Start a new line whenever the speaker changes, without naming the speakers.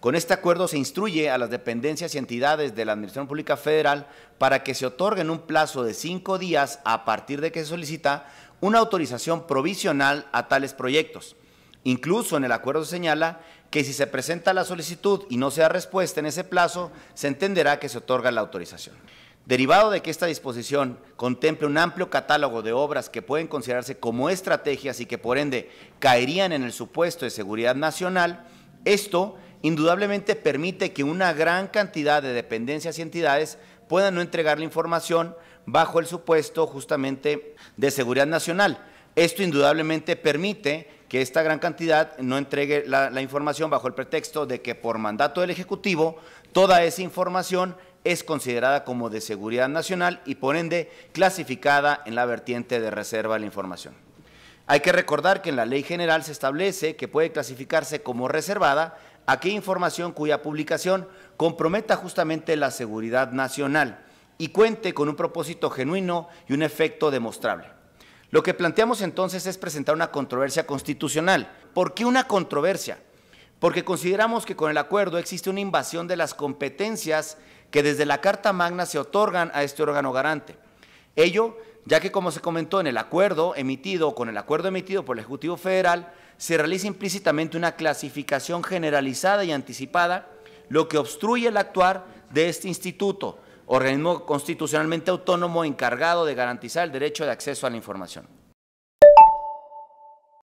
Con este acuerdo se instruye a las dependencias y entidades de la Administración Pública Federal para que se otorgue un plazo de cinco días a partir de que se solicita una autorización provisional a tales proyectos. Incluso en el acuerdo se señala que si se presenta la solicitud y no se da respuesta en ese plazo, se entenderá que se otorga la autorización. Derivado de que esta disposición contemple un amplio catálogo de obras que pueden considerarse como estrategias y que por ende caerían en el supuesto de seguridad nacional, esto indudablemente permite que una gran cantidad de dependencias y entidades puedan no entregar la información bajo el supuesto justamente de seguridad nacional. Esto indudablemente permite que esta gran cantidad no entregue la, información bajo el pretexto de que por mandato del Ejecutivo toda esa información es considerada como de seguridad nacional y por ende clasificada en la vertiente de reserva de la información. Hay que recordar que en la ley general se establece que puede clasificarse como reservada aquella información cuya publicación comprometa justamente la seguridad nacional y cuente con un propósito genuino y un efecto demostrable. Lo que planteamos entonces es presentar una controversia constitucional. ¿Por qué una controversia? Porque consideramos que con el acuerdo existe una invasión de las competencias que desde la Carta Magna se otorgan a este órgano garante. Ello, ya que como se comentó en el acuerdo emitido, con el acuerdo emitido por el Ejecutivo Federal, se realiza implícitamente una clasificación generalizada y anticipada, lo que obstruye el actuar de este instituto, organismo constitucionalmente autónomo encargado de garantizar el derecho de acceso a la información.